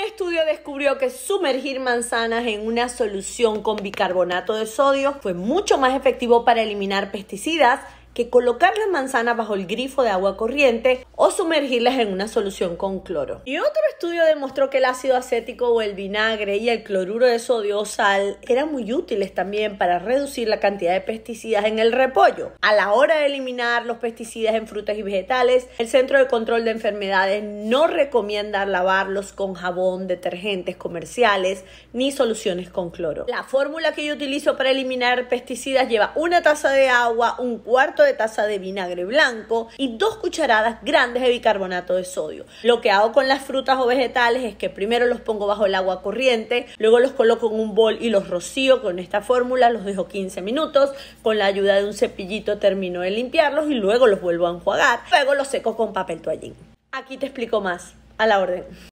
Un estudio descubrió que sumergir manzanas en una solución con bicarbonato de sodio fue mucho más efectivo para eliminar pesticidas que colocar las manzanas bajo el grifo de agua corriente o sumergirlas en una solución con cloro. Y otro estudio demostró que el ácido acético o el vinagre y el cloruro de sodio o sal eran muy útiles también para reducir la cantidad de pesticidas en el repollo. A la hora de eliminar los pesticidas en frutas y vegetales, el Centro de Control de Enfermedades no recomienda lavarlos con jabón, detergentes comerciales ni soluciones con cloro. La fórmula que yo utilizo para eliminar pesticidas lleva una taza de agua, un cuarto de taza de vinagre blanco y dos cucharadas grandes de bicarbonato de sodio. Lo que hago con las frutas o vegetales es que primero los pongo bajo el agua corriente, luego los coloco en un bol y los rocío con esta fórmula, los dejo 15 minutos, con la ayuda de un cepillito termino de limpiarlos y luego los vuelvo a enjuagar, luego los seco con papel toallín. Aquí te explico más, a la orden.